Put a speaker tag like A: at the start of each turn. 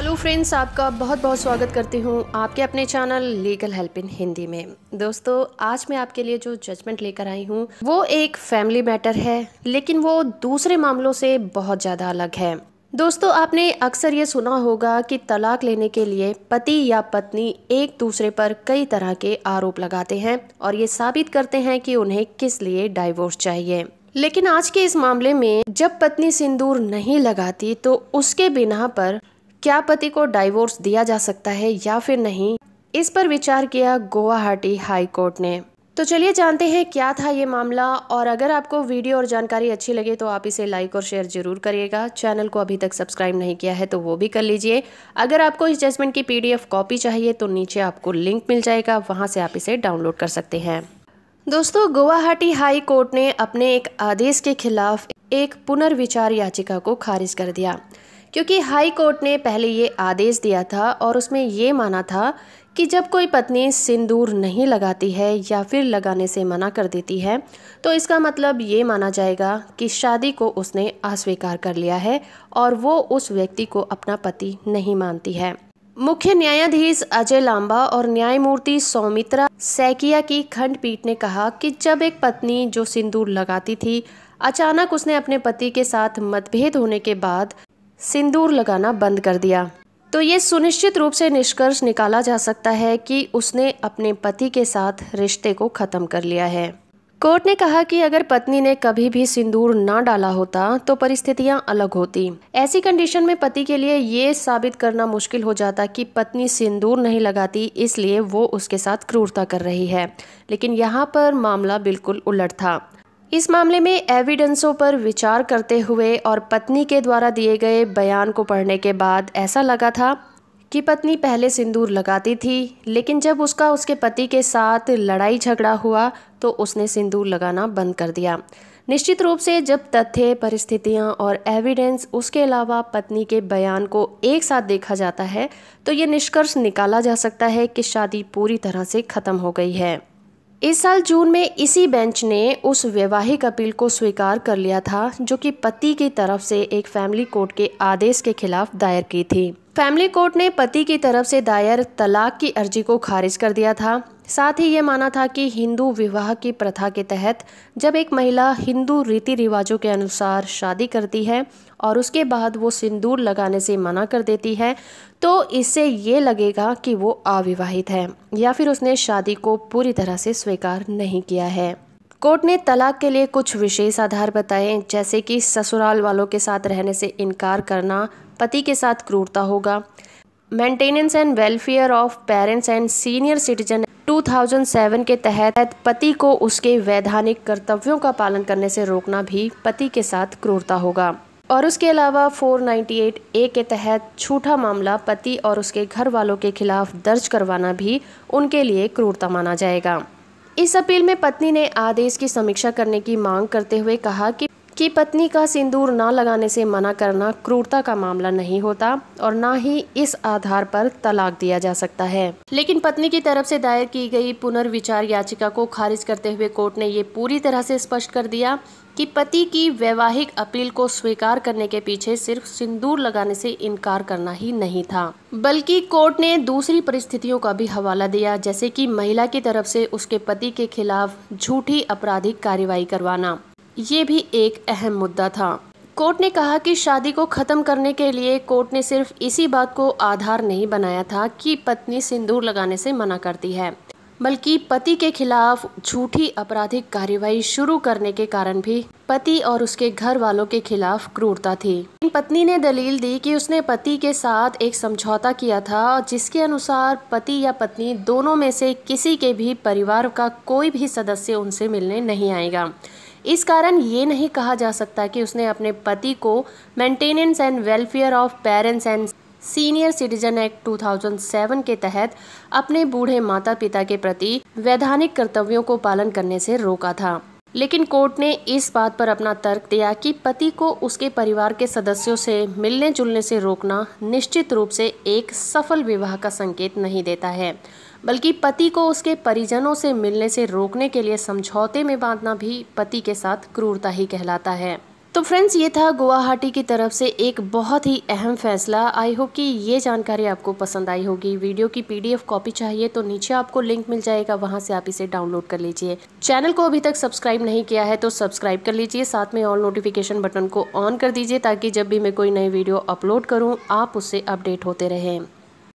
A: hello friends आपका बहुत बहुत स्वागत करती हूँ आपके अपने channel legal help in Hindi में दोस्तों आज मैं आपके लिए जो जजमेंट लेकर आई हूँ वो एक फैमिली मैटर है लेकिन वो दूसरे मामलों से बहुत ज़्यादा अलग है दोस्तों आपने अक्सर ये सुना होगा कि तलाक लेने के लिए पति या पत्नी एक दूसरे पर कई तरह के आरोप लगाते हैं और ये साबित करते हैं कि उन्हें किस लिए डाइवोर्स चाहिए लेकिन आज के इस मामले में जब पत्नी सिंदूर नहीं लगाती तो उसके बिना पर क्या पति को डाइवोर्स दिया जा सकता है या फिर नहीं इस पर विचार किया गुवाहाटी हाई कोर्ट ने तो चलिए जानते हैं क्या था ये मामला और अगर आपको वीडियो और जानकारी अच्छी लगे तो आप इसे लाइक और शेयर जरूर करिएगा चैनल को अभी तक सब्सक्राइब नहीं किया है तो वो भी कर लीजिए अगर आपको इस जजमेंट की पीडीएफ कॉपी चाहिए तो नीचे आपको लिंक मिल जाएगा वहाँ से आप इसे डाउनलोड कर सकते हैं दोस्तों गुवाहाटी हाई कोर्ट ने अपने एक आदेश के खिलाफ एक पुनर्विचार याचिका को खारिज कर दिया क्योंकि हाई कोर्ट ने पहले ये आदेश दिया था और उसमें ये माना था कि जब कोई पत्नी सिंदूर नहीं लगाती है या फिर लगाने से मना कर देती है तो इसका मतलब ये माना जाएगा कि शादी को उसने अस्वीकार कर लिया है और वो उस व्यक्ति को अपना पति नहीं मानती है मुख्य न्यायाधीश अजय लांबा और न्यायमूर्ति सौमित्रा सैकिया की खंडपीठ ने कहा कि जब एक पत्नी जो सिंदूर लगाती थी अचानक उसने अपने पति के साथ मतभेद होने के बाद सिंदूर लगाना बंद कर दिया तो ये सुनिश्चित रूप से निष्कर्ष निकाला जा सकता है कि उसने अपने पति के साथ रिश्ते को ख़त्म कर लिया है कोर्ट ने कहा कि अगर पत्नी ने कभी भी सिंदूर ना डाला होता तो परिस्थितियां अलग होती ऐसी कंडीशन में पति के लिए ये साबित करना मुश्किल हो जाता कि पत्नी सिंदूर नहीं लगाती इसलिए वो उसके साथ क्रूरता कर रही है लेकिन यहाँ पर मामला बिल्कुल उलट था इस मामले में एविडेंसों पर विचार करते हुए और पत्नी के द्वारा दिए गए बयान को पढ़ने के बाद ऐसा लगा था कि पत्नी पहले सिंदूर लगाती थी लेकिन जब उसका उसके पति के साथ लड़ाई झगड़ा हुआ तो उसने सिंदूर लगाना बंद कर दिया निश्चित रूप से जब तथ्य परिस्थितियां और एविडेंस उसके अलावा पत्नी के बयान को एक साथ देखा जाता है तो ये निष्कर्ष निकाला जा सकता है कि शादी पूरी तरह से ख़त्म हो गई है इस साल जून में इसी बेंच ने उस वैवाहिक अपील को स्वीकार कर लिया था जो कि पति की तरफ से एक फैमिली कोर्ट के आदेश के खिलाफ दायर की थी फैमिली कोर्ट ने पति की तरफ से दायर तलाक की अर्जी को खारिज कर दिया था साथ ही ये माना था कि हिंदू विवाह की प्रथा के तहत जब एक महिला हिंदू रीति रिवाजों के अनुसार शादी करती है और उसके बाद वो सिंदूर लगाने से मना कर देती है तो इससे ये लगेगा कि वो अविवाहित है या फिर उसने शादी को पूरी तरह से स्वीकार नहीं किया है कोर्ट ने तलाक के लिए कुछ विशेष आधार बताए जैसे कि ससुराल वालों के साथ रहने से इनकार करना पति के साथ क्रूरता होगा maintenance and welfare of parents and senior citizen 2007 के तहत पति को उसके वैधानिक कर्तव्यों का पालन करने से रोकना भी पति के साथ क्रूरता होगा और उसके अलावा 498 ए के तहत छूटा मामला पति और उसके घर वालों के खिलाफ दर्ज करवाना भी उनके लिए क्रूरता माना जाएगा इस अपील में पत्नी ने आदेश की समीक्षा करने की मांग करते हुए कहा कि कि पत्नी का सिंदूर ना लगाने से मना करना क्रूरता का मामला नहीं होता और ना ही इस आधार पर तलाक दिया जा सकता है लेकिन पत्नी की तरफ से दायर की गई पुनर्विचार याचिका को खारिज करते हुए कोर्ट ने ये पूरी तरह से स्पष्ट कर दिया कि पति की वैवाहिक अपील को स्वीकार करने के पीछे सिर्फ सिंदूर लगाने से इनकार करना ही नहीं था बल्कि कोर्ट ने दूसरी परिस्थितियों का भी हवाला दिया जैसे कि महिला की तरफ से उसके पति के खिलाफ झूठी आपराधिक कार्रवाई करवाना ये भी एक अहम मुद्दा था कोर्ट ने कहा कि शादी को ख़त्म करने के लिए कोर्ट ने सिर्फ इसी बात को आधार नहीं बनाया था कि पत्नी सिंदूर लगाने से मना करती है बल्कि पति के खिलाफ झूठी आपराधिक कार्रवाई शुरू करने के कारण भी पति और उसके घर वालों के खिलाफ क्रूरता थी पत्नी ने दलील दी कि उसने पति के साथ एक समझौता किया था जिसके अनुसार पति या पत्नी दोनों में से किसी के भी परिवार का कोई भी सदस्य उनसे मिलने नहीं आएगा इस कारण ये नहीं कहा जा सकता कि उसने अपने पति को maintenance and welfare of parents and senior citizen act 2007 के तहत अपने बूढ़े माता पिता के प्रति वैधानिक कर्तव्यों को पालन करने से रोका था लेकिन कोर्ट ने इस बात पर अपना तर्क दिया कि पति को उसके परिवार के सदस्यों से मिलने जुलने से रोकना निश्चित रूप से एक सफल विवाह का संकेत नहीं देता है बल्कि पति को उसके परिजनों से मिलने से रोकने के लिए समझौते में बांधना भी पति के साथ क्रूरता ही कहलाता है तो फ्रेंड्स ये था गुवाहाटी की तरफ से एक बहुत ही अहम फैसला आई होप कि ये जानकारी आपको पसंद आई होगी वीडियो की पीडीएफ कॉपी चाहिए तो नीचे आपको लिंक मिल जाएगा वहां से आप इसे डाउनलोड कर लीजिए चैनल को अभी तक सब्सक्राइब नहीं किया है तो सब्सक्राइब कर लीजिए साथ में ऑल नोटिफिकेशन बटन को ऑन कर दीजिए ताकि जब भी मैं कोई नई वीडियो अपलोड करूँ आप उससे अपडेट होते रहें